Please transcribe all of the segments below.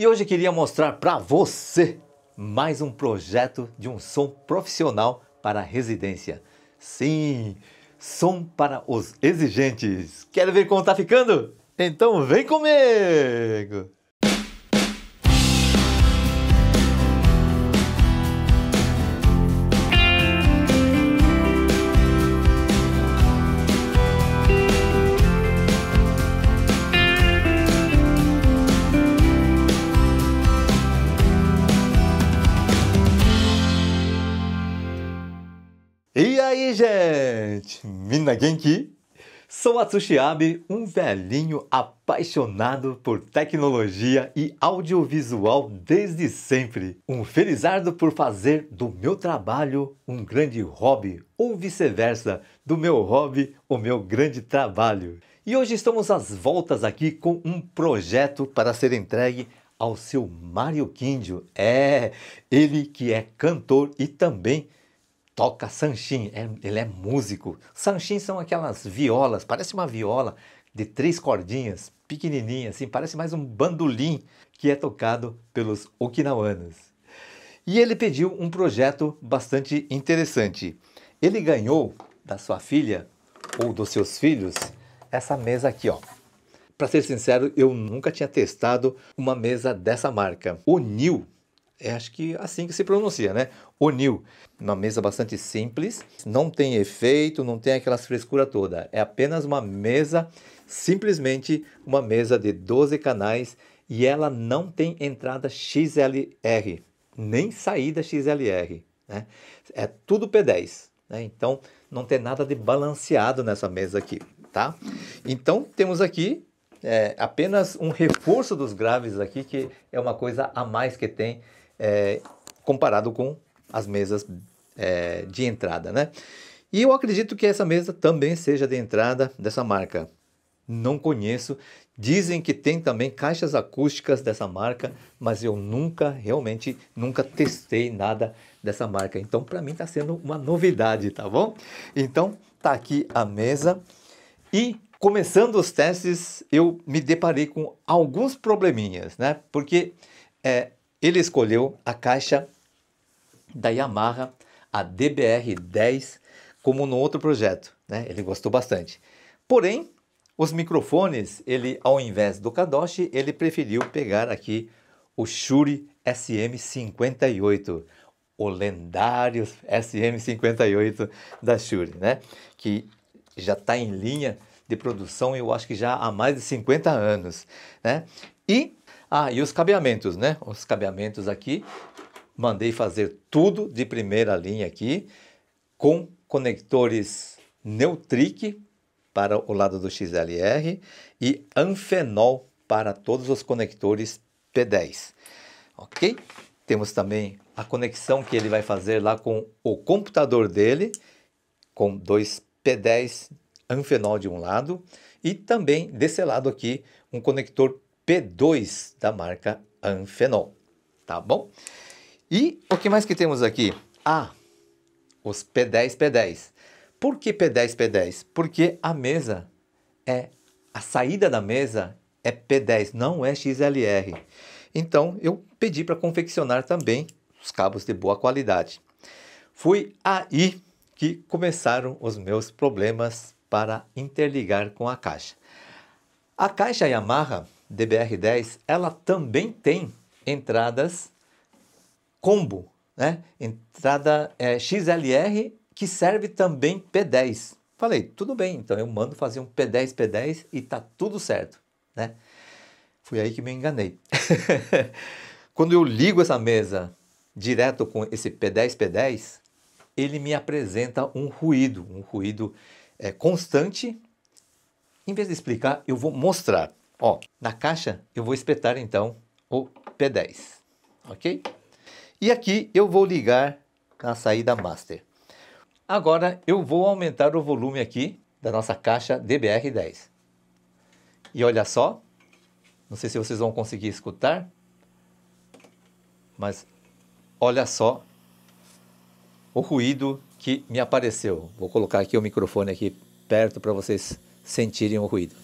E hoje queria mostrar para você mais um projeto de um som profissional para residência. Sim, som para os exigentes. Quer ver como tá ficando? Então vem comigo! gente, mina genki! Sou Atsushi Abe, um velhinho apaixonado por tecnologia e audiovisual desde sempre. Um felizardo por fazer do meu trabalho um grande hobby, ou vice-versa, do meu hobby o meu grande trabalho. E hoje estamos às voltas aqui com um projeto para ser entregue ao seu Mario Kindio. É, ele que é cantor e também toca sanchin, é, ele é músico. Sanchin são aquelas violas, parece uma viola de três cordinhas, pequenininha, assim, parece mais um bandolim que é tocado pelos okinawanos. E ele pediu um projeto bastante interessante. Ele ganhou da sua filha ou dos seus filhos essa mesa aqui, ó. Para ser sincero, eu nunca tinha testado uma mesa dessa marca. O Nil é, acho que assim que se pronuncia, né? Onil. Uma mesa bastante simples, não tem efeito, não tem aquelas frescura toda. É apenas uma mesa, simplesmente uma mesa de 12 canais e ela não tem entrada XLR, nem saída XLR. Né? É tudo P10. Né? Então não tem nada de balanceado nessa mesa aqui, tá? Então temos aqui é, apenas um reforço dos graves aqui, que é uma coisa a mais que tem é, comparado com as mesas é, de entrada, né? E eu acredito que essa mesa também seja de entrada dessa marca. Não conheço. Dizem que tem também caixas acústicas dessa marca, mas eu nunca, realmente, nunca testei nada dessa marca. Então, para mim, está sendo uma novidade, tá bom? Então, tá aqui a mesa. E começando os testes, eu me deparei com alguns probleminhas, né? Porque é, ele escolheu a caixa da Yamaha, a DBR10, como no outro projeto. Né? Ele gostou bastante. Porém, os microfones, ele ao invés do Kadoshi, ele preferiu pegar aqui o Shure SM58, o lendário SM58 da Shure, né? Que já está em linha de produção, eu acho que já há mais de 50 anos, né? E ah, e os cabeamentos, né? Os cabeamentos aqui, mandei fazer tudo de primeira linha aqui, com conectores Neutric para o lado do XLR e Anfenol para todos os conectores P10, ok? Temos também a conexão que ele vai fazer lá com o computador dele, com dois P10 Anfenol de um lado e também desse lado aqui um conector P2 da marca Anfenol, tá bom? E o que mais que temos aqui? Ah, os P10 P10. Por que P10 P10? Porque a mesa é a saída da mesa é P10, não é XLR. Então eu pedi para confeccionar também os cabos de boa qualidade. Foi aí que começaram os meus problemas para interligar com a caixa. A caixa Yamaha DBR10, ela também tem entradas combo, né? Entrada é, XLR que serve também P10. Falei, tudo bem, então eu mando fazer um P10 P10 e tá tudo certo, né? Fui aí que me enganei. Quando eu ligo essa mesa direto com esse P10 P10, ele me apresenta um ruído, um ruído é, constante. Em vez de explicar, eu vou mostrar. Ó, na caixa eu vou espetar então o P10, ok? E aqui eu vou ligar a saída master. Agora eu vou aumentar o volume aqui da nossa caixa DBR10. E olha só, não sei se vocês vão conseguir escutar, mas olha só o ruído que me apareceu. Vou colocar aqui o microfone aqui perto para vocês sentirem o ruído.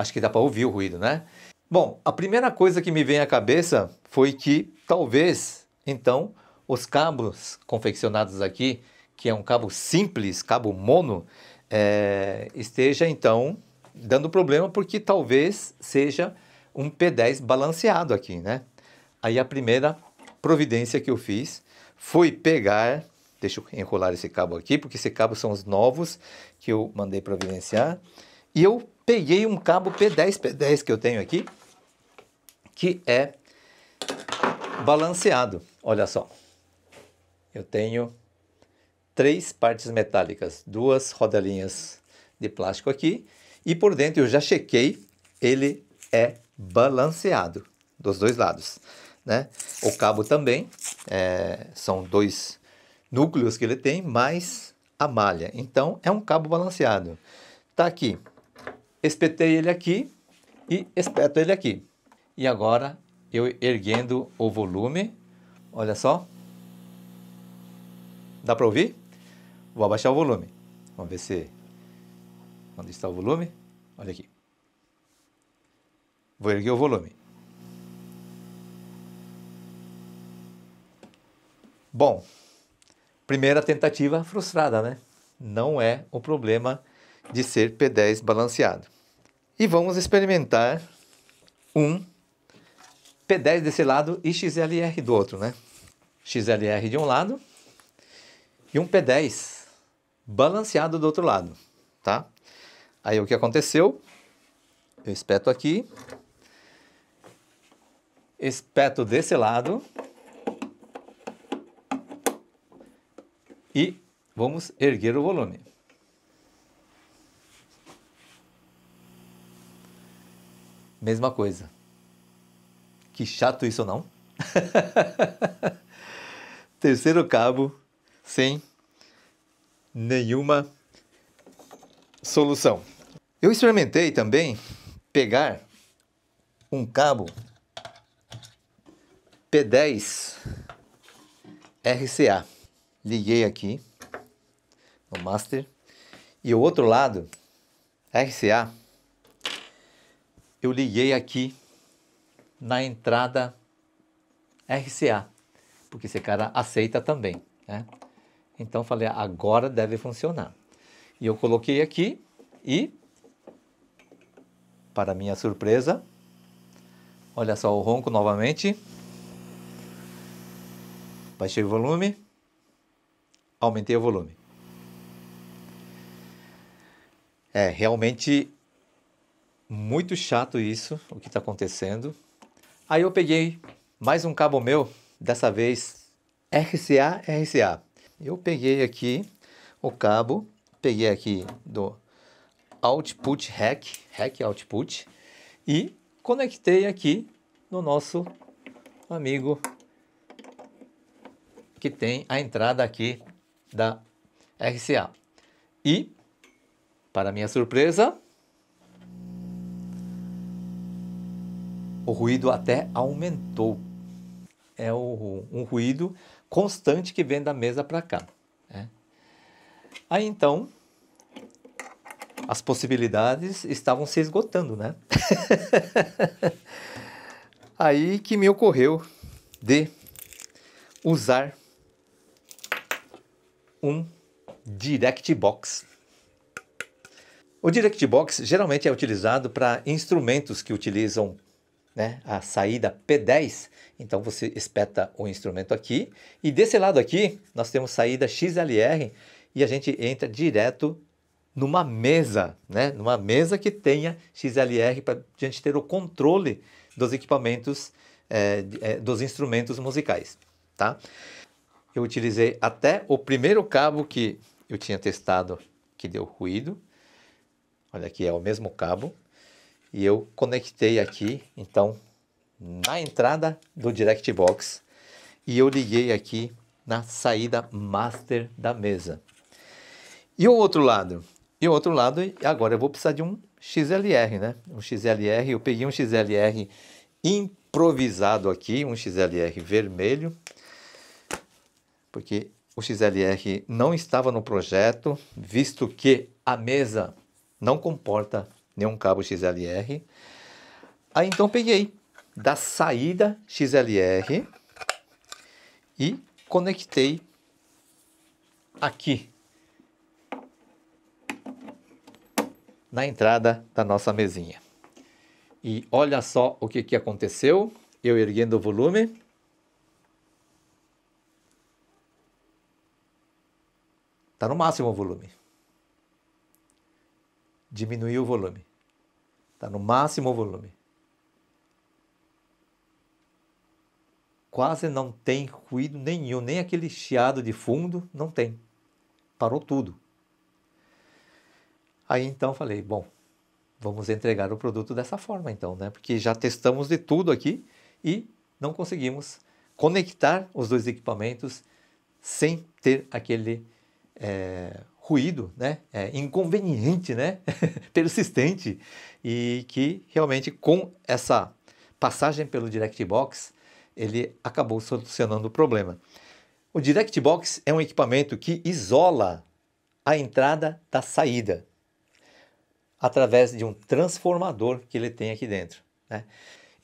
Acho que dá para ouvir o ruído, né? Bom, a primeira coisa que me vem à cabeça foi que talvez, então, os cabos confeccionados aqui, que é um cabo simples, cabo mono, é, esteja então dando problema porque talvez seja um P10 balanceado aqui, né? Aí a primeira providência que eu fiz foi pegar, deixa eu enrolar esse cabo aqui, porque esse cabo são os novos que eu mandei providenciar. E eu peguei um cabo P10, P10 que eu tenho aqui, que é balanceado. Olha só, eu tenho três partes metálicas, duas rodelinhas de plástico aqui, e por dentro eu já chequei, ele é balanceado dos dois lados. Né? O cabo também, é, são dois núcleos que ele tem, mais a malha. Então, é um cabo balanceado. Tá aqui espetei ele aqui e espeto ele aqui. E agora eu erguendo o volume, olha só. Dá para ouvir? Vou abaixar o volume. Vamos ver se. Onde está o volume? Olha aqui. Vou erguer o volume. Bom, primeira tentativa frustrada, né? Não é o problema de ser P10 balanceado. E vamos experimentar um P10 desse lado e XLR do outro, né? XLR de um lado e um P10 balanceado do outro lado, tá? Aí o que aconteceu? Eu espeto aqui, espeto desse lado e vamos erguer o volume. Mesma coisa. Que chato isso não? Terceiro cabo sem nenhuma solução. Eu experimentei também pegar um cabo P10 RCA. Liguei aqui no master e o outro lado RCA eu liguei aqui na entrada RCA, porque esse cara aceita também, né? Então falei, agora deve funcionar. E eu coloquei aqui e, para minha surpresa, olha só o ronco novamente. Baixei o volume, aumentei o volume. É, realmente muito chato isso, o que está acontecendo. Aí eu peguei mais um cabo meu, dessa vez RCA RCA. Eu peguei aqui o cabo, peguei aqui do output rack, rack output e conectei aqui no nosso amigo que tem a entrada aqui da RCA. E para minha surpresa, O ruído até aumentou. É o, um ruído constante que vem da mesa para cá. Né? Aí então, as possibilidades estavam se esgotando, né? Aí que me ocorreu de usar um direct box. O direct box geralmente é utilizado para instrumentos que utilizam né, a saída P10, então você espeta o instrumento aqui e desse lado aqui nós temos saída XLR e a gente entra direto numa mesa, né, numa mesa que tenha XLR para a gente ter o controle dos equipamentos, é, é, dos instrumentos musicais, tá? Eu utilizei até o primeiro cabo que eu tinha testado que deu ruído. Olha aqui, é o mesmo cabo, e eu conectei aqui, então, na entrada do Direct Box e eu liguei aqui na saída master da mesa. E o outro lado? E o outro lado, agora eu vou precisar de um XLR, né? Um XLR, eu peguei um XLR improvisado aqui, um XLR vermelho, porque o XLR não estava no projeto, visto que a mesa não comporta nenhum cabo XLR. Aí então peguei da saída XLR e conectei aqui na entrada da nossa mesinha. E olha só o que, que aconteceu. Eu erguendo o volume. Tá no máximo o volume diminuiu o volume. Está no máximo o volume. Quase não tem ruído nenhum, nem aquele chiado de fundo, não tem. Parou tudo. Aí então falei, bom, vamos entregar o produto dessa forma então, né? Porque já testamos de tudo aqui e não conseguimos conectar os dois equipamentos sem ter aquele é, ruído, né? É inconveniente, né? persistente e que realmente com essa passagem pelo Direct Box ele acabou solucionando o problema. O Direct Box é um equipamento que isola a entrada da saída através de um transformador que ele tem aqui dentro. Né?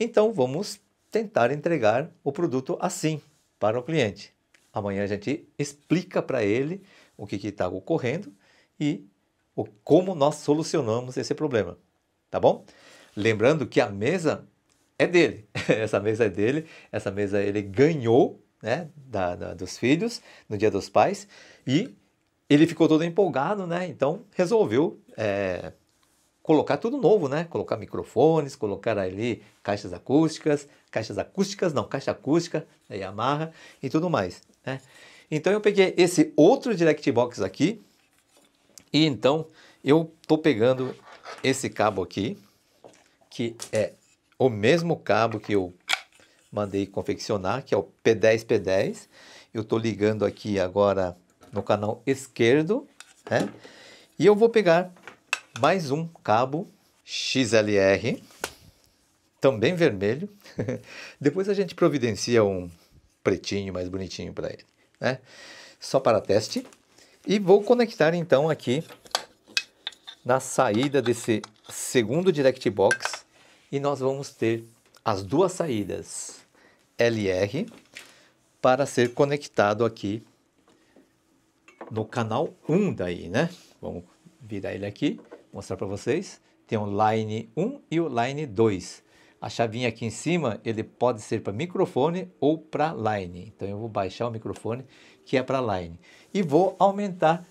Então vamos tentar entregar o produto assim para o cliente. Amanhã a gente explica para ele o que está ocorrendo e o, como nós solucionamos esse problema, tá bom? Lembrando que a mesa é dele, essa mesa é dele, essa mesa ele ganhou né, da, da, dos filhos no Dia dos Pais e ele ficou todo empolgado, né? Então resolveu é, colocar tudo novo, né? Colocar microfones, colocar ali caixas acústicas, caixas acústicas, não, caixa acústica, Yamaha e tudo mais, né? Então eu peguei esse outro Direct Box aqui e então eu estou pegando esse cabo aqui, que é o mesmo cabo que eu mandei confeccionar, que é o P10P10. Eu estou ligando aqui agora no canal esquerdo, né? E eu vou pegar mais um cabo XLR, também vermelho. Depois a gente providencia um pretinho mais bonitinho para ele né? Só para teste. E vou conectar então aqui na saída desse segundo Direct Box e nós vamos ter as duas saídas LR para ser conectado aqui no canal 1 daí, né? Vamos virar ele aqui, mostrar para vocês. Tem o Line 1 e o Line 2. A chavinha aqui em cima, ele pode ser para microfone ou para line. Então eu vou baixar o microfone, que é para line. E vou aumentar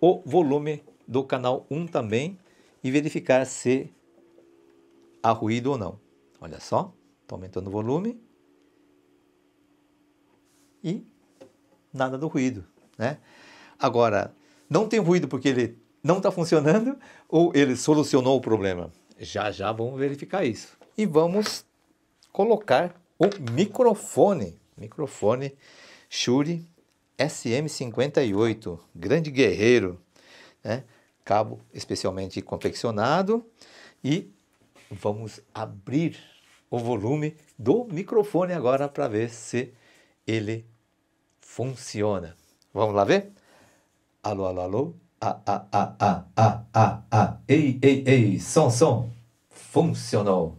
o volume do canal 1 também e verificar se há ruído ou não. Olha só, estou aumentando o volume. E nada do ruído, né? Agora, não tem ruído porque ele não está funcionando ou ele solucionou o problema? Já já vamos verificar isso e vamos colocar o microfone, microfone Shure SM58, grande guerreiro, né? Cabo especialmente confeccionado e vamos abrir o volume do microfone agora para ver se ele funciona. Vamos lá ver? Alô, alô, alô. Ah, ah, ah, ah, ah, ah, ah. Ei, ei, ei. Som, som. Funcionou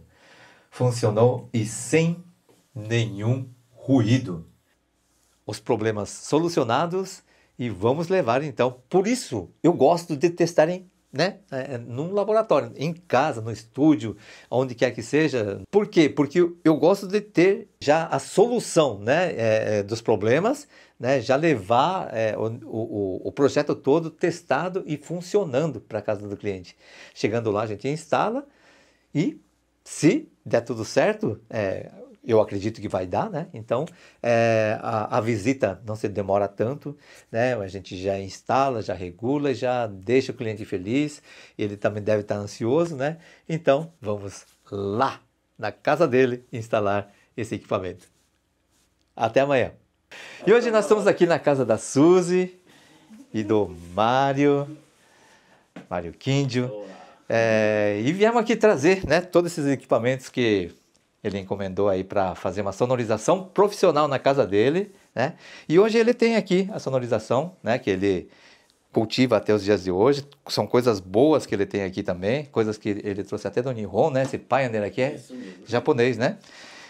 funcionou e sem nenhum ruído. Os problemas solucionados e vamos levar então. Por isso eu gosto de testar em né? É, é, num laboratório, em casa, no estúdio, onde quer que seja. Por quê? Porque eu gosto de ter já a solução né? É, é, dos problemas, né? já levar é, o, o, o, projeto todo testado e funcionando para a casa do cliente. Chegando lá, a gente instala e, se der tudo certo, é, eu acredito que vai dar, né? Então, é, a, a, visita não se demora tanto, né? A gente já instala, já regula, já deixa o cliente feliz. Ele também deve estar ansioso, né? Então, vamos lá na casa dele instalar esse equipamento. Até amanhã. E hoje nós estamos aqui na casa da Suzy e do Mário, Mário Quíndio. Olá. É, e viemos aqui trazer né, todos esses equipamentos que ele encomendou aí para fazer uma sonorização profissional na casa dele. Né? E hoje ele tem aqui a sonorização né, que ele cultiva até os dias de hoje. São coisas boas que ele tem aqui também, coisas que ele trouxe até do Nihon, né? esse dele aqui é japonês, né?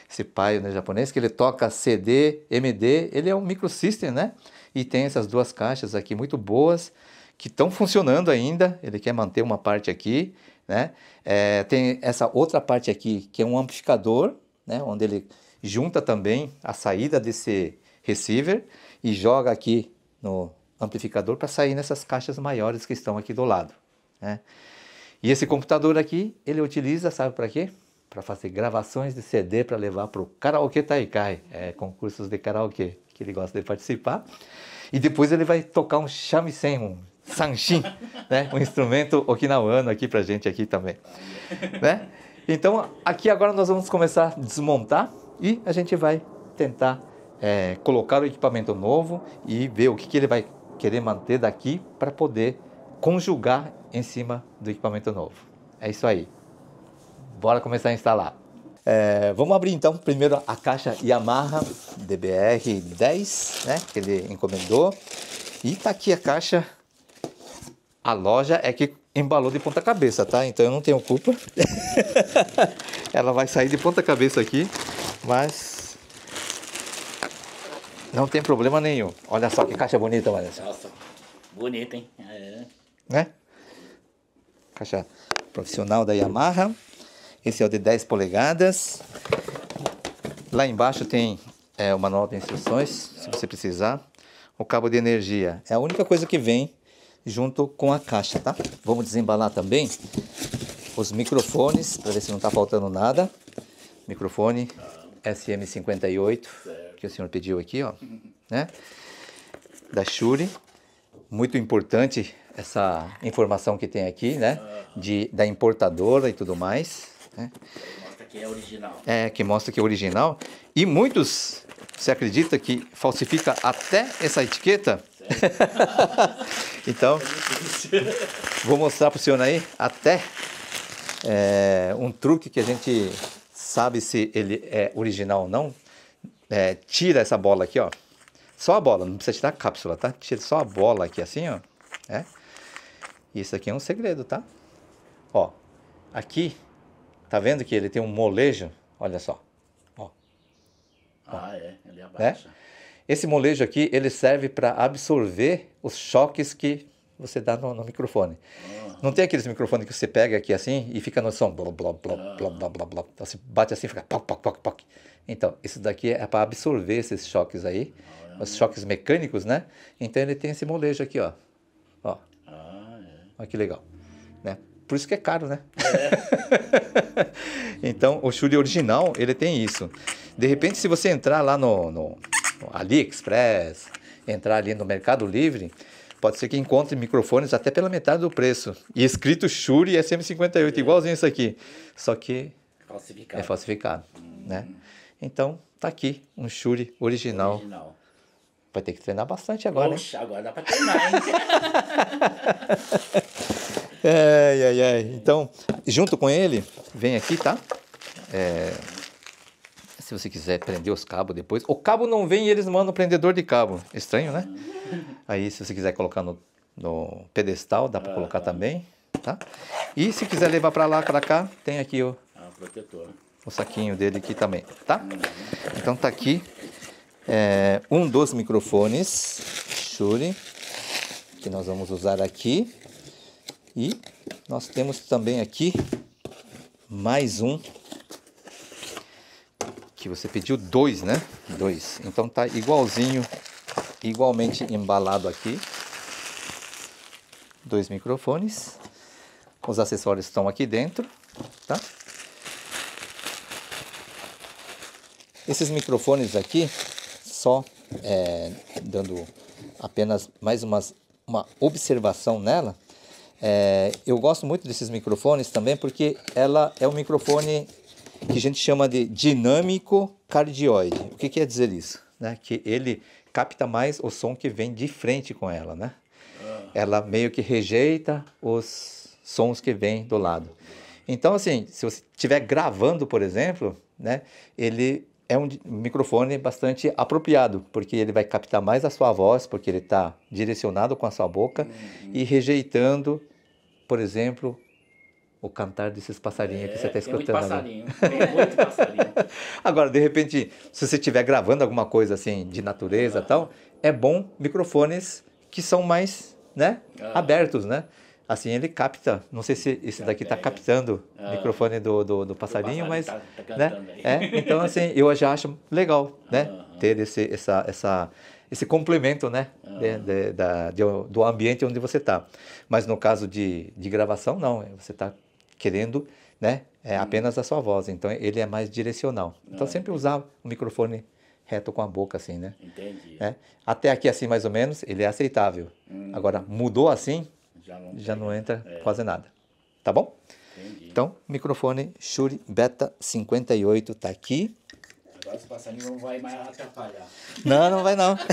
Esse Pioneer japonês que ele toca CD, MD, ele é um microsystem, né? E tem essas duas caixas aqui muito boas que estão funcionando ainda, ele quer manter uma parte aqui, né? É, tem essa outra parte aqui que é um amplificador, né? Onde ele junta também a saída desse receiver e joga aqui no amplificador para sair nessas caixas maiores que estão aqui do lado, né? E esse computador aqui, ele utiliza, sabe para quê? Para fazer gravações de CD para levar para o Karaokê Taikai, é, concursos de karaokê que ele gosta de participar. E depois ele vai tocar um shamisen, um sanshin, né? um instrumento okinawano aqui para gente aqui também. Né? Então, aqui agora nós vamos começar a desmontar e a gente vai tentar é, colocar o equipamento novo e ver o que, que ele vai querer manter daqui para poder conjugar em cima do equipamento novo. É isso aí. Bora começar a instalar. É, vamos abrir então primeiro a caixa Yamaha DBR 10, né, que ele encomendou. E tá aqui a caixa a loja é que embalou de ponta cabeça, tá? Então eu não tenho culpa. Ela vai sair de ponta cabeça aqui, mas não tem problema nenhum. Olha só que caixa bonita, olha só. Nossa, bonita, hein? É. Né? Caixa profissional da Yamaha. Esse é o de 10 polegadas. Lá embaixo tem é, o manual de instruções, se você precisar. O cabo de energia é a única coisa que vem junto com a caixa, tá? Vamos desembalar também os microfones, para ver se não está faltando nada. Microfone SM58, que o senhor pediu aqui, ó, né? Da Shure. Muito importante essa informação que tem aqui, né? De, da importadora e tudo mais. Né? Que é original. É, que mostra que é original. E muitos, você acredita que falsifica até essa etiqueta? É. então, vou mostrar para o senhor aí até é, um truque que a gente sabe se ele é original ou não. É, tira essa bola aqui, ó. Só a bola, não precisa tirar a cápsula, tá? Tira só a bola aqui assim, ó. É. Isso aqui é um segredo, tá? Ó, aqui, tá vendo que ele tem um molejo? Olha só. Ó. Ah, é, ele é? abaixa. É? Esse molejo aqui, ele serve para absorver os choques que você dá no, no microfone. Ah. Não tem aqueles microfones que você pega aqui assim e fica no som blá blá blá ah. blá blá blá blá. Então, você bate assim e fica poc, poc, poc, poc. Então, isso daqui é para absorver esses choques aí, uhum. os é. choques mecânicos, né? Então ele tem esse molejo aqui, ó. Ó. Ah, é. Olha que legal. Né? Por isso que é caro, né? É. então, o Shure original, ele tem isso. De repente, se você entrar lá no, no AliExpress, entrar ali no Mercado Livre, pode ser que encontre microfones até pela metade do preço. E escrito Shure SM58, é. igualzinho isso aqui. Só que falsificado. é falsificado. Hum. Né? Então, tá aqui um Shure original. original. Vai ter que treinar bastante agora. Poxa, agora dá para treinar, hein? ai, ai, ai. Então, junto com ele, vem aqui, tá? É, se você quiser prender os cabos depois. O cabo não vem e eles mandam o prendedor de cabo. Estranho, né? Aí, se você quiser colocar no, no pedestal, dá para uhum. colocar também, tá? E se quiser levar para lá, para cá, tem aqui o... Ah, o saquinho dele aqui também, tá? Então tá aqui é, um dos microfones Shure, que nós vamos usar aqui. E nós temos também aqui mais um que você pediu dois, né? Dois. Então tá igualzinho, igualmente embalado aqui. Dois microfones. Os acessórios estão aqui dentro, tá? Esses microfones aqui, só é, dando apenas mais umas, uma observação nela, é, eu gosto muito desses microfones também porque ela é um microfone que a gente chama de dinâmico cardioide. O que quer dizer isso? Né? Que ele capta mais o som que vem de frente com ela, né? Ah. Ela meio que rejeita os sons que vêm do lado. Então, assim, se você estiver gravando, por exemplo, né, ele é um microfone bastante apropriado, porque ele vai captar mais a sua voz, porque ele está direcionado com a sua boca uhum. e rejeitando, por exemplo, o cantar desses passarinhos é, que você está escutando. É, tem muito passarinho, tem muito passarinho. Agora, de repente, se você estiver gravando alguma coisa assim de natureza uhum. tal, é bom microfones que são mais, né, uhum. abertos, né? Assim ele capta. Não sei se esse daqui está captando o ah. uhum. microfone do, do, do passarinho, passarinho, mas, tá, tá né? É, então assim eu já acho legal, né? Ter esse essa essa esse complemento, né, de, de, da, de, do ambiente onde você está. Mas no caso de, de gravação, não. É, você está querendo né, é uhum. apenas a sua voz. Então ele é mais direcional. Então ah, sempre usar o microfone reto com a boca, assim, né? Entendi. É? Até aqui, assim, mais ou menos, ele é aceitável. Hum. Agora, mudou assim, já não, já não entra é. quase nada. Tá bom? Entendi. Então, microfone Shure Beta 58 tá aqui. Agora os passarinhos não vai mais atrapalhar. Não, não vai não.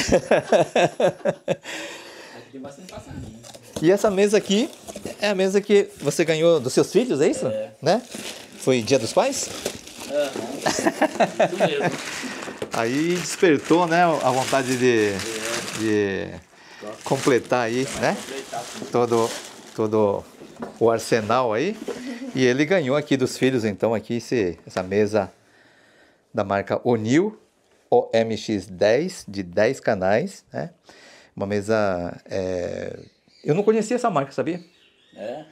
Tem bastante E essa mesa aqui é a mesa que você ganhou dos seus filhos, é isso? É. Né? Foi Dia dos Pais? É, isso mesmo. aí despertou, né, a vontade de, de completar aí, né? Todo, todo o arsenal aí. E ele ganhou aqui dos filhos, então, aqui esse, essa mesa da marca O'Neill, OMX10, de 10 canais, né? Uma mesa. É... Eu não conhecia essa marca, sabia? É?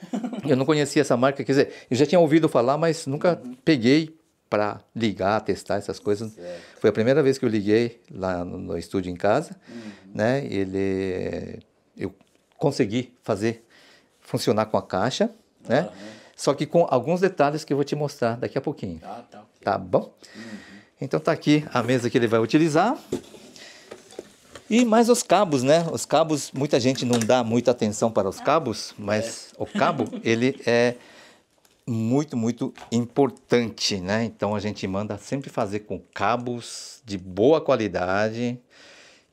eu não conhecia essa marca, quer dizer, eu já tinha ouvido falar, mas nunca uhum. peguei para ligar, testar essas coisas. Certo. Foi a primeira vez que eu liguei lá no, no estúdio em casa, uhum. né? Ele, eu consegui fazer funcionar com a caixa, uhum. né? Só que com alguns detalhes que eu vou te mostrar daqui a pouquinho. Ah, tá, okay. tá bom? Uhum. Então tá aqui a mesa que ele vai utilizar. E mais os cabos, né? Os cabos, muita gente não dá muita atenção para os cabos, mas é. o cabo, ele é muito, muito importante, né? Então a gente manda sempre fazer com cabos de boa qualidade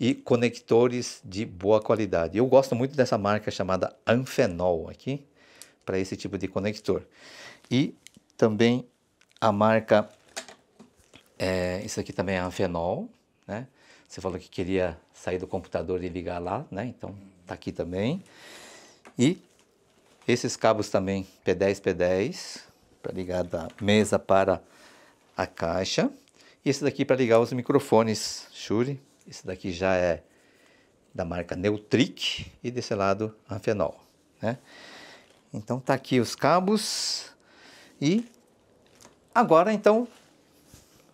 e conectores de boa qualidade. Eu gosto muito dessa marca chamada Anfenol aqui, para esse tipo de conector. E também a marca, é, isso aqui também é Anfenol, né? Você falou que queria sair do computador e ligar lá, né? Então tá aqui também. E esses cabos também P10 P10 para ligar da mesa para a caixa. E esse daqui para ligar os microfones Shure. Esse daqui já é da marca Neutric e desse lado Fenol, né? Então tá aqui os cabos e agora então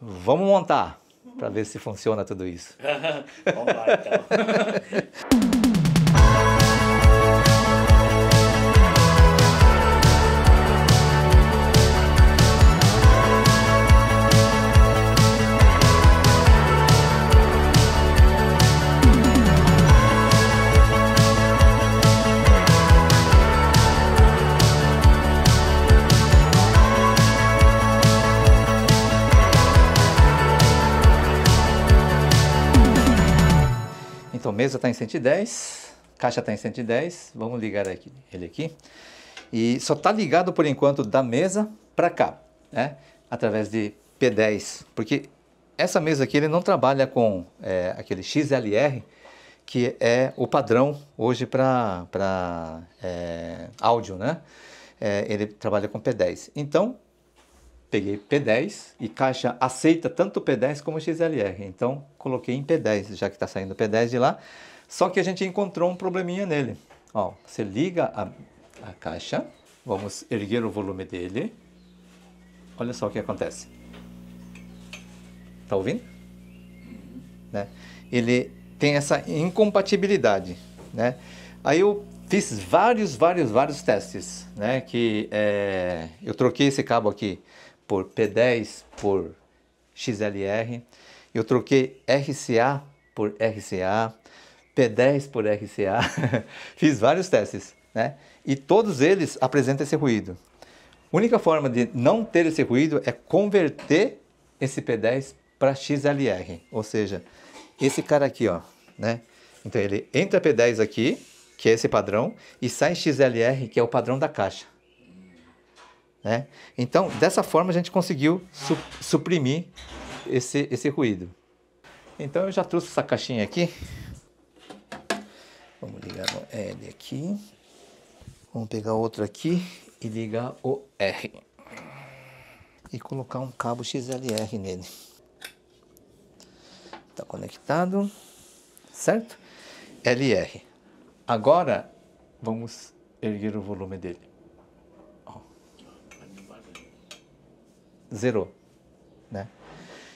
vamos montar para ver se funciona tudo isso. Vamos lá, então. mesa está em 110, caixa está em 110, vamos ligar aqui, ele aqui. E só está ligado por enquanto da mesa para cá, né? através de P10, porque essa mesa aqui ele não trabalha com é, aquele XLR, que é o padrão hoje para é, áudio, né? É, ele trabalha com P10. Então, peguei P10 e caixa aceita tanto P10 como XLR. Então coloquei em P10, já que está saindo P10 de lá. Só que a gente encontrou um probleminha nele. Ó, você liga a, a caixa, vamos erguer o volume dele. Olha só o que acontece. Tá ouvindo? Né? Ele tem essa incompatibilidade, né? Aí eu fiz vários, vários, vários testes, né? Que é, eu troquei esse cabo aqui por P10 por XLR, eu troquei RCA por RCA, P10 por RCA, fiz vários testes, né? E todos eles apresentam esse ruído. A única forma de não ter esse ruído é converter esse P10 para XLR, ou seja, esse cara aqui, ó, né? Então ele entra P10 aqui, que é esse padrão, e sai XLR, que é o padrão da caixa. Né? Então, dessa forma, a gente conseguiu su suprimir esse, esse ruído. Então, eu já trouxe essa caixinha aqui. Vamos ligar o L aqui. Vamos pegar outro aqui e ligar o R. E colocar um cabo XLR nele. Está conectado, certo? LR. Agora, vamos erguer o volume dele. zerou. Né?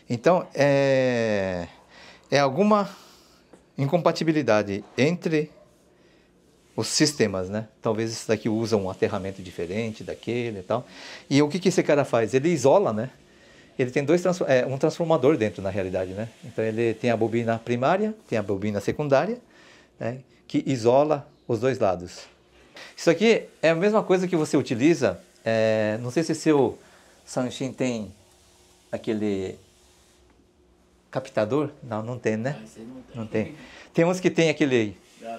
Então, é, é alguma incompatibilidade entre os sistemas, né? Talvez esse daqui usa um aterramento diferente daquele e tal. E o que, que esse cara faz? Ele isola, né? Ele tem dois transformadores, é, um transformador dentro, na realidade, né? Então ele tem a bobina primária, tem a bobina secundária, né? que isola os dois lados. Isso aqui é a mesma coisa que você utiliza, é, não sei se é seu Sanchin tem aquele captador? Não, não tem, né? Ah, não tem. Tem uns que tem aquele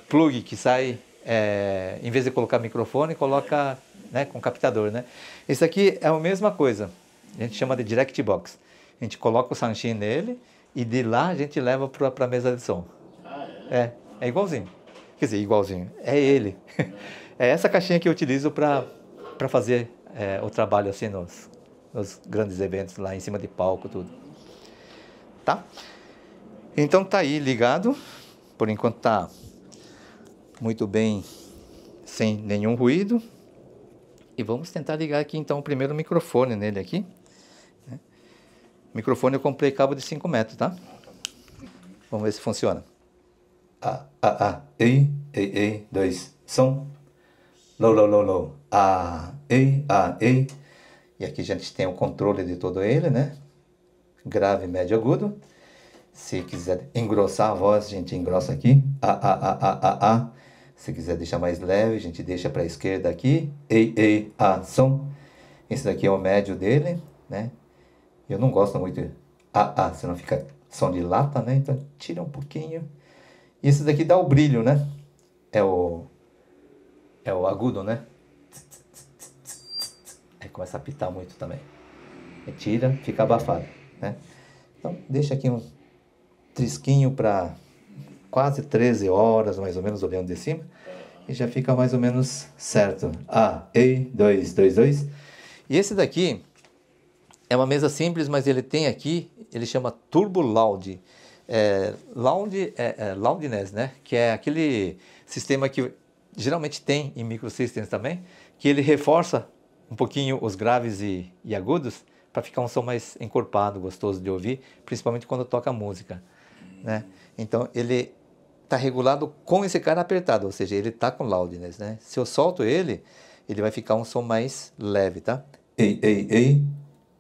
plug que sai, é, em vez de colocar microfone, coloca né, com captador, né? Esse aqui é a mesma coisa. A gente chama de direct box. A gente coloca o Sanchin nele e de lá a gente leva para a mesa de som. Ah, é? É, é igualzinho. Quer dizer, igualzinho. É ele. É essa caixinha que eu utilizo para fazer é, o trabalho assim nos, nos grandes eventos lá em cima de palco, tudo. Tá? Então tá aí ligado. Por enquanto tá muito bem, sem nenhum ruído. E vamos tentar ligar aqui então o primeiro microfone nele aqui. Né? Microfone eu comprei cabo de 5 metros, tá? Vamos ver se funciona. Ah, ah, ah, ei, ei, ei, dois, som. Low, low, low, low. Ah, ei, ah, ei. E aqui a gente tem o controle de todo ele, né? Grave, médio, agudo. Se quiser engrossar a voz, a gente engrossa aqui. A, a, a, a, a, a. Se quiser deixar mais leve, a gente deixa para a esquerda aqui. Ei, ei, a, som. Esse daqui é o médio dele, né? Eu não gosto muito a, a, senão fica som de lata, né? Então tira um pouquinho. E esse daqui dá o brilho, né? É o, é o agudo, né? começa a apitar muito também. E tira, fica abafado, né? Então, deixa aqui um trisquinho para quase 13 horas, mais ou menos, olhando de cima. E já fica mais ou menos certo. A, E, 2, 2, 2. E esse daqui é uma mesa simples, mas ele tem aqui, ele chama Turbo Loud. É, loud é, é, loudness, né? Que é aquele sistema que geralmente tem em microsystems também, que ele reforça um pouquinho os graves e, e agudos para ficar um som mais encorpado, gostoso de ouvir, principalmente quando toca música, né? Então ele está regulado com esse cara apertado, ou seja, ele está com loudness, né? Se eu solto ele, ele vai ficar um som mais leve, tá? Ei, ei, ei,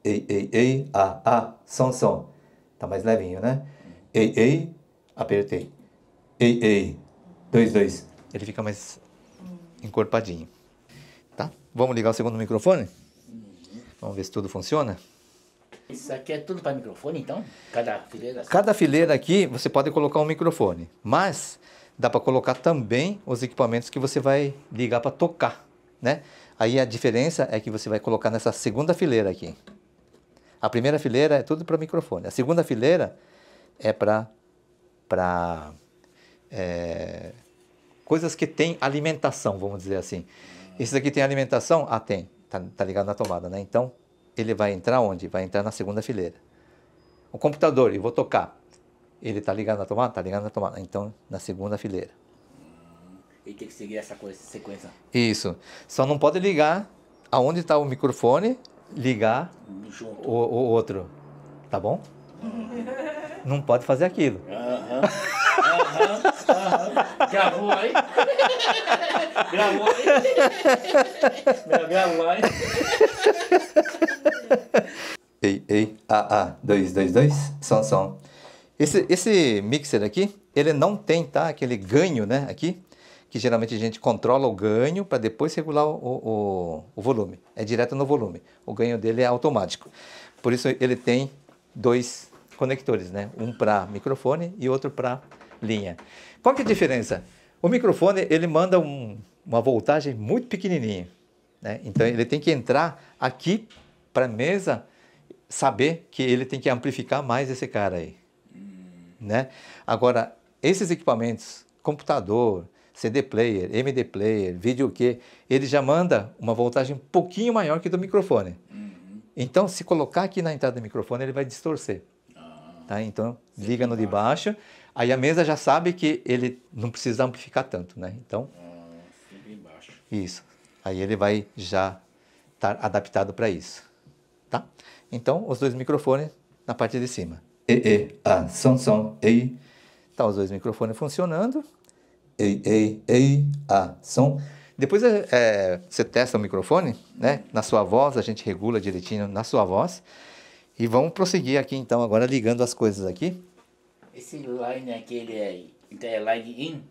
ei, ei, ei, a a som, som. Tá mais levinho, né? Ei, ei, apertei. Ei, ei, dois, dois. Ele fica mais encorpadinho. Vamos ligar o segundo microfone? Vamos ver se tudo funciona. Isso aqui é tudo para microfone, então? Cada fileira? Cada fileira aqui você pode colocar um microfone, mas dá para colocar também os equipamentos que você vai ligar para tocar, né? Aí a diferença é que você vai colocar nessa segunda fileira aqui. A primeira fileira é tudo para microfone. A segunda fileira é para para é, eh, coisas que têm alimentação, vamos dizer assim. Esse daqui tem alimentação? Ah, tem. Está tá ligado na tomada, né? Então, ele vai entrar onde? Vai entrar na segunda fileira. O computador, eu vou tocar. Ele está ligado na tomada? Está ligado na tomada. Então, na segunda fileira. E tem que seguir essa coisa, essa sequência. Isso. Só não pode ligar aonde está o microfone, ligar o, o, outro. Tá bom? Não pode fazer aquilo. Aham. Aham. Gravou aí? Gravou aí? Gravou aí? Ei, ei, a, a, dois, dois, dois, som, som. Esse, esse mixer aqui, ele não tem, tá? Aquele ganho, né? Aqui, que geralmente a gente controla o ganho para depois regular o, o, o, volume. É direto no volume. O ganho dele é automático. Por isso ele tem dois conectores, né? Um para microfone e outro para linha. Qual que é a diferença? O microfone, ele manda um, uma voltagem muito pequenininha. Né? Então, ele tem que entrar aqui para a mesa, saber que ele tem que amplificar mais esse cara aí. Né? Agora, esses equipamentos, computador, CD player, MD player, vídeo que, ele já manda uma voltagem um pouquinho maior que do microfone. Uhum. Então, se colocar aqui na entrada do microfone, ele vai distorcer. Ah. Tá? Então, liga no de baixo Aí a mesa já sabe que ele não precisa amplificar tanto, né? Então. Ah, fica embaixo. Isso. Aí ele vai já estar tá adaptado para isso, tá? Então, os dois microfones na parte de cima. E, e, a, som, som, ei. Tá os dois microfones funcionando. Ei, ei, ei, a, som. Depois é, é, você testa o microfone, né? Na sua voz, a gente regula direitinho na sua voz. E vamos prosseguir aqui então, agora ligando as coisas aqui. Esse line aqui, ele é, então é line in?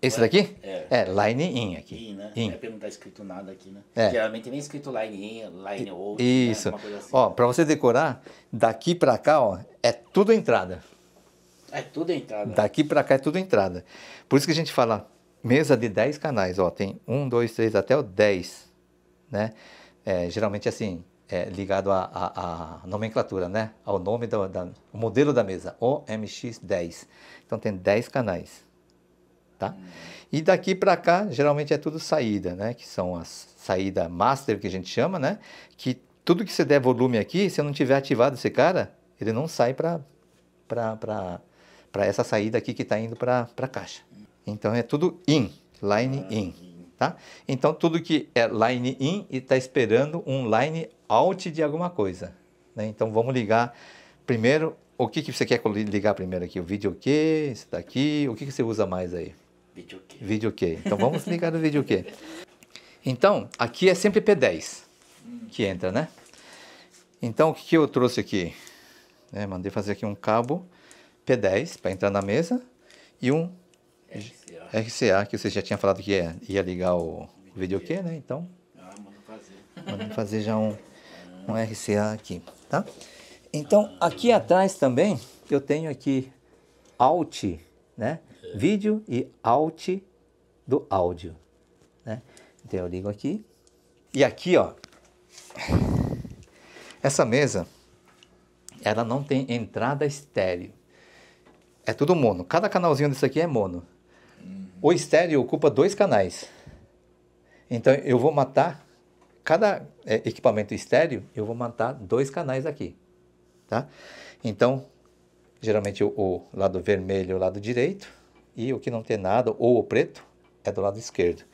Esse daqui? É. é line in aqui. In, né? In. É porque não tá escrito nada aqui, né? É. Geralmente nem é escrito line in, line out. Né? Isso. Né? Assim, ó, pra você decorar, daqui pra cá, ó, é tudo entrada. É tudo entrada. Daqui pra cá é tudo entrada. Por isso que a gente fala mesa de 10 canais, ó, tem 1, 2, 3, até o 10, né? É, geralmente assim, é, ligado à, nomenclatura, né? ao nome do da, modelo da mesa, OMX10. Então tem 10 canais. Tá? E daqui para cá, geralmente é tudo saída, né? que são as saída master que a gente chama, né? que tudo que você der volume aqui, se eu não tiver ativado esse cara, ele não sai para essa saída aqui que está indo para a caixa. Então é tudo in, line in. Tá? Então tudo que é line in está esperando um line out de alguma coisa. Né? Então vamos ligar primeiro, o que, que você quer ligar primeiro aqui? O vídeo que? Esse daqui? O que, que você usa mais aí? Vídeo que. Vídeo que. Então vamos ligar no vídeo que. Então, aqui é sempre P10 que entra, né? Então o que, que eu trouxe aqui? É, mandei fazer aqui um cabo P10 para entrar na mesa e um RCA. RCA, que você já tinha falado que ia, ligar o, o vídeo que, né? Então, ah, manda fazer. Manda fazer já um um RCA aqui, tá? Então, aqui atrás também, eu tenho aqui Alt, né? Vídeo e Alt do áudio, né? Então, eu ligo aqui. E aqui, ó, essa mesa, ela não tem entrada estéreo. É tudo mono. Cada canalzinho disso aqui é mono. O estéreo ocupa dois canais. Então, eu vou matar cada é, equipamento estéreo, eu vou montar dois canais aqui, tá? Então, geralmente o, o lado vermelho é o lado direito, e o que não tem nada, ou o preto, é do lado esquerdo.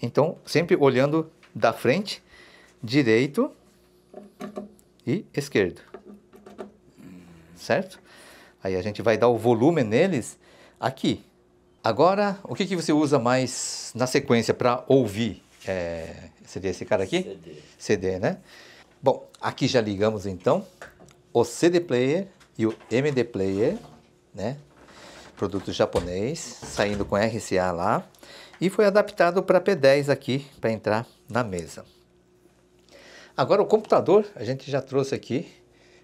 Então, sempre olhando da frente, direito e esquerdo, certo? Aí a gente vai dar o volume neles aqui. Agora, o que, que você usa mais na sequência para ouvir? É, CD esse cara aqui? CD. CD, né? Bom, aqui já ligamos então o CD player e o MD player, né? Produto japonês, saindo com RCA lá. E foi adaptado para P10 aqui, para entrar na mesa. Agora o computador, a gente já trouxe aqui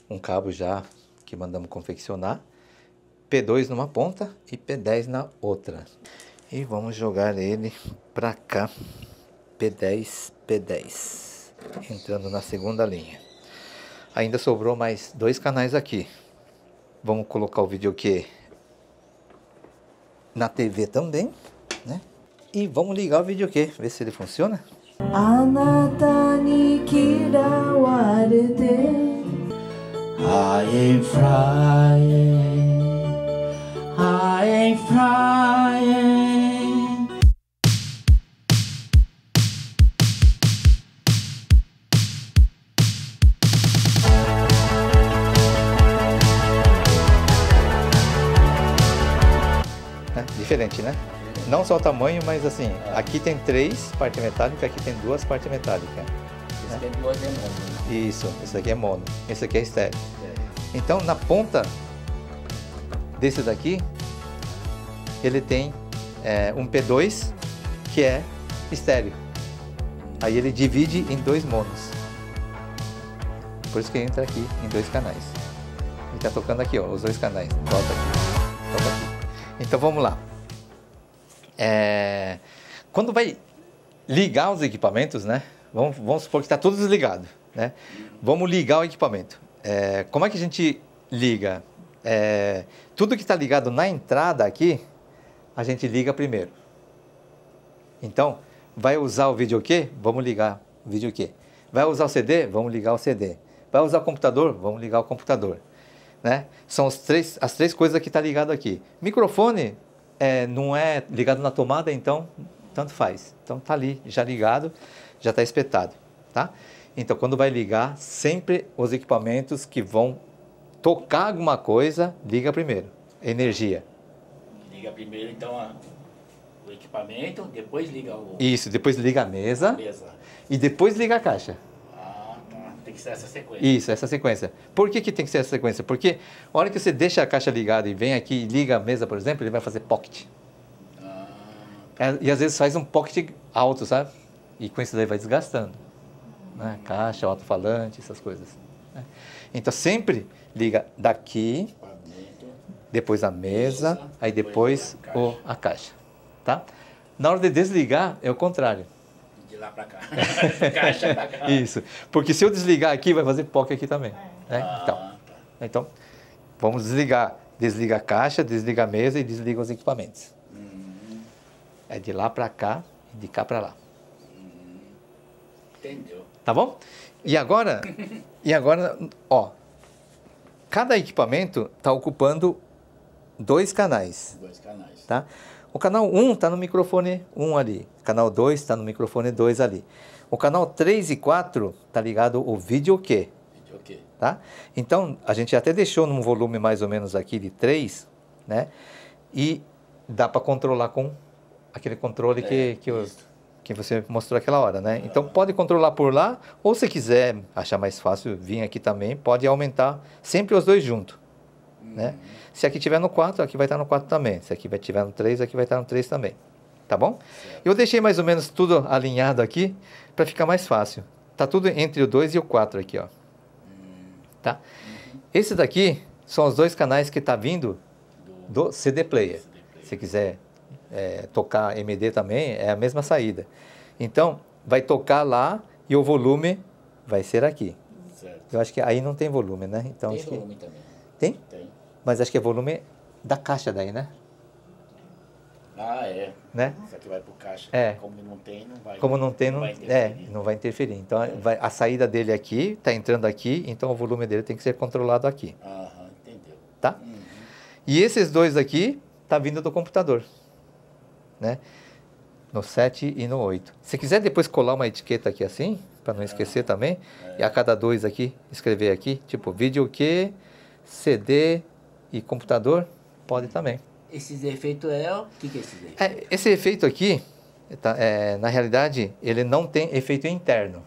um cabo já que mandamos confeccionar. P2 numa ponta e P10 na outra. E vamos jogar ele para cá. P10, P10, entrando na segunda linha. Ainda sobrou mais dois canais aqui. Vamos colocar o vídeo que na TV também, né? E vamos ligar o vídeo que, ver se ele funciona. Anata ni kirawarete Haien fraien Haien diferente, né? Não só o tamanho, mas assim, aqui tem três partes metálicas, aqui tem duas partes metálicas. Esse né? aqui é mono. Né? Isso, esse aqui é mono, esse aqui é estéreo. Então, na ponta desse daqui, ele tem é, um P2 que é estéreo. Aí ele divide em dois monos. Por isso que entra aqui em dois canais. Ele está tocando aqui, ó, os dois canais. Toca aqui, toca aqui. Então vamos lá. É, quando vai ligar os equipamentos, né? Vamos, vamos supor que está tudo desligado, né? Vamos ligar o equipamento. É, como é que a gente liga? É, tudo que está ligado na entrada aqui, a gente liga primeiro. Então, vai usar o vídeo quê? Vamos ligar o vídeo quê? Vai usar o CD? Vamos ligar o CD. Vai usar o computador? Vamos ligar o computador. Né? São três, as três coisas que está ligado aqui. Microfone, é, não é ligado na tomada, então tanto faz. Então tá ali, já ligado, já está espetado, tá? Então quando vai ligar, sempre os equipamentos que vão tocar alguma coisa, liga primeiro. Energia. Liga primeiro então a, o equipamento, depois liga o Isso, depois liga a mesa. A mesa. E depois liga a caixa. Tem que ser essa sequência. Isso, essa sequência. Por que, que tem que ser essa sequência? Porque a hora que você deixa a caixa ligada e vem aqui e liga a mesa, por exemplo, ele vai fazer pocket. Ah, tá. é, e às vezes faz um pocket alto, sabe? E com isso daí vai desgastando. Né? Hum. Caixa, alto-falante, essas coisas. Né? Então sempre liga daqui, depois a mesa, aí depois o, a caixa. Tá? Na hora de desligar, é o contrário lá para cá. Caixa tá cá. Isso. Porque se eu desligar aqui, vai fazer POC aqui também. Né? Ah, então, tá. então, vamos desligar. Desliga a caixa, desliga a mesa e desliga os equipamentos. Uhum. É de lá para cá e de cá para lá. Uhum. Entendeu. Tá bom? E agora, e agora, ó, cada equipamento está ocupando dois canais. Dois canais. Tá? O canal 1 está no microfone 1 tá ali. O canal 2 está no microfone 2 ali. O canal 3 e 4 está ligado o vídeo que? Vídeo Tá? Então, a gente até deixou num volume mais ou menos aqui de 3, né? E dá para controlar com aquele controle é, que, que, eu, que você mostrou aquela hora, né? Então, pode controlar por lá, ou se quiser achar mais fácil vir aqui também, pode aumentar sempre os dois juntos, hum. né? Uhum. Se aqui tiver no 4, aqui vai estar no 4 também. Se aqui tiver no 3, aqui vai estar no 3 também. Tá bom? Eu deixei mais ou menos tudo alinhado aqui para ficar mais fácil. Tá tudo entre o 2 e o 4 aqui, ó. Hum. Tá? Esse daqui são os dois canais que tá vindo do CD player. Se quiser é, tocar MD também, é a mesma saída. Então, vai tocar lá e o volume vai ser aqui. Certo. Eu acho que aí não tem volume, né? Então, tem volume que... também. Tem? Tem. Mas acho que é volume da caixa daí, né? Ah, é. Né? Isso aqui vai pro caixa. É. Como não tem, não vai. Como não tem, não, não vai é, interferir. É, não vai interferir. Então, é. vai, a saída dele aqui, está entrando aqui, então o volume dele tem que ser controlado aqui. Aham, entendeu. Tá? Uhum. E esses dois aqui, tá vindo do computador. Né? No 7 e no 8. Se quiser depois colar uma etiqueta aqui assim, para não é. esquecer também, é. e a cada dois aqui, escrever aqui, tipo, vídeo que, CD, e computador pode também. Esses efeitos é o que, que é esse efeito? É, esse efeito aqui, tá, é, na realidade, ele não tem efeito interno.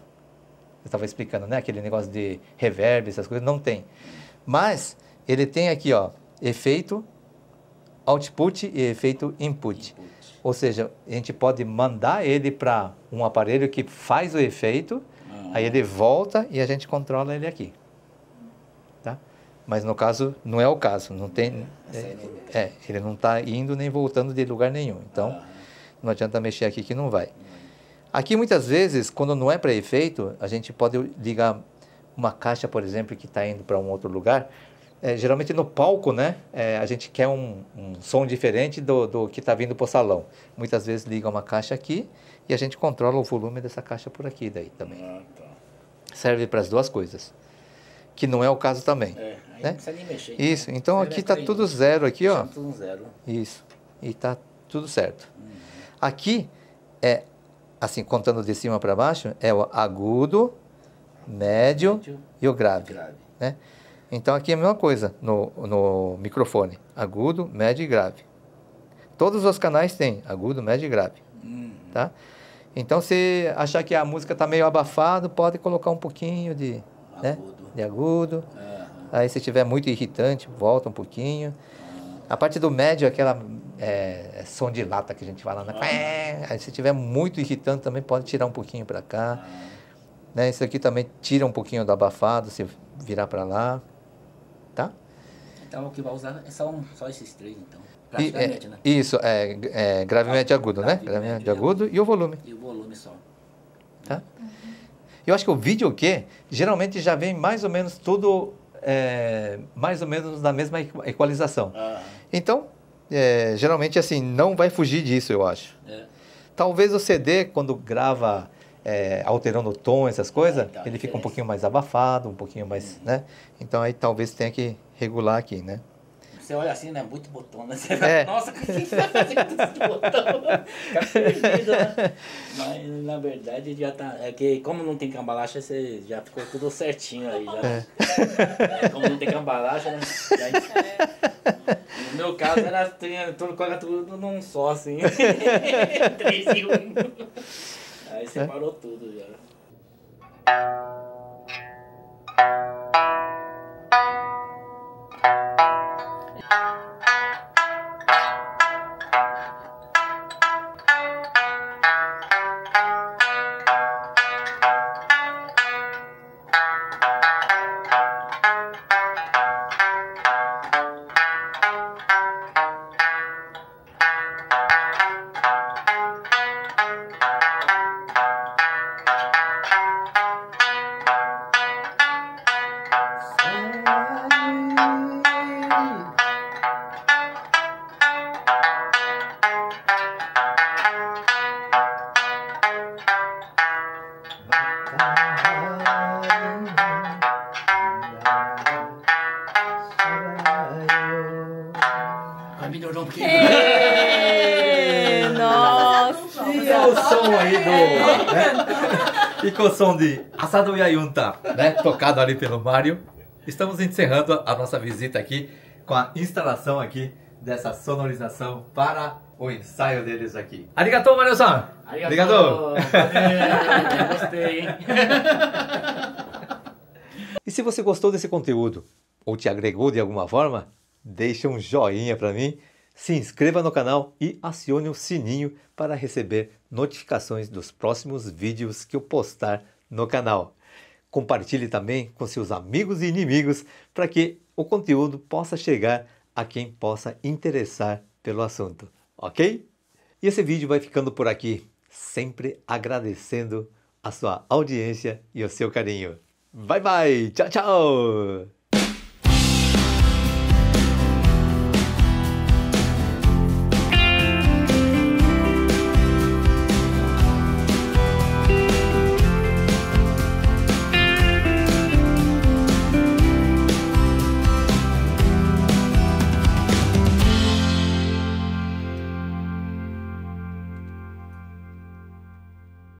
Eu estava explicando, né? Aquele negócio de reverb, essas coisas, não tem. Mas ele tem aqui, ó, efeito output e efeito input. input. Ou seja, a gente pode mandar ele para um aparelho que faz o efeito, ah. aí ele volta e a gente controla ele aqui. Mas no caso, não é o caso, não tem. É, é, é ele não está indo nem voltando de lugar nenhum. Então, não adianta mexer aqui que não vai. Aqui, muitas vezes, quando não é para efeito, a gente pode ligar uma caixa, por exemplo, que está indo para um outro lugar. É, geralmente no palco, né? É, a gente quer um, um, som diferente do, do que está vindo para o salão. Muitas vezes liga uma caixa aqui e a gente controla o volume dessa caixa por aqui daí também. Ah, tá. Serve para as duas coisas que não é o caso também. É, aí né? não precisa nem mexer. Então. Isso, né? então Você aqui está tudo né? zero aqui, ó. Tudo zero. Isso, e está tudo certo. Uhum. Aqui é, assim, contando de cima para baixo, é o agudo, médio, médio e o grave. E grave. Né? Então aqui é a mesma coisa no, no microfone, agudo, médio e grave. Todos os canais têm agudo, médio e grave, uhum. tá? Então, se achar que a música está meio abafada, pode colocar um pouquinho de, né? De agudo. Uhum. Aí se tiver muito irritante, volta um pouquinho. A parte do médio é aquela é, é som de lata que a gente fala. Né? Uhum. Aí se tiver muito irritante também pode tirar um pouquinho para cá. Ah. Né? Isso aqui também tira um pouquinho do abafado, se virar para lá. Tá? Então o que vai usar é só, só esses três, então. E, é, né? Isso, é, é gravemente ah, agudo, né? Gravemente agudo, agudo e o volume. E o volume só. Tá? Eu acho que o vídeo que, geralmente já vem mais ou menos tudo é, mais ou menos na mesma equalização. Ah. Então, é, geralmente assim, não vai fugir disso, eu acho. É. Talvez o CD, quando grava é, alterando o tom, essas ah, coisas, tá, ele fica um pouquinho mais abafado, um pouquinho mais, uhum. né? Então aí talvez tenha que regular aqui, né? você olha assim, né? Muito botão, né? Você é. Nossa, o que você gente tá vai fazer com esse botão? Fica perdido, né? Mas, na verdade, já tá... É que como não tem cambalacha, você já ficou tudo certinho aí, já. É. É, como não tem cambalacha, né? É. No meu caso, era tudo, coloca tudo num só, assim. Três e um. Aí separou tudo já. som aí do. É, né? E com o som de Asado Yayunta, né? Tocado ali pelo Mário. Estamos encerrando a nossa visita aqui com a instalação aqui dessa sonorização para o ensaio deles aqui. Arigatou, Mario-san! Arigatou! Gostei, hein? E se você gostou desse conteúdo ou te agregou de alguma forma, deixa um joinha para mim, se inscreva no canal e acione o sininho para receber notificações dos próximos vídeos que eu postar no canal. Compartilhe também com seus amigos e inimigos para que o conteúdo possa chegar a quem possa interessar pelo assunto, ok? E esse vídeo vai ficando por aqui, sempre agradecendo a sua audiência e o seu carinho. Bye bye, tchau, tchau!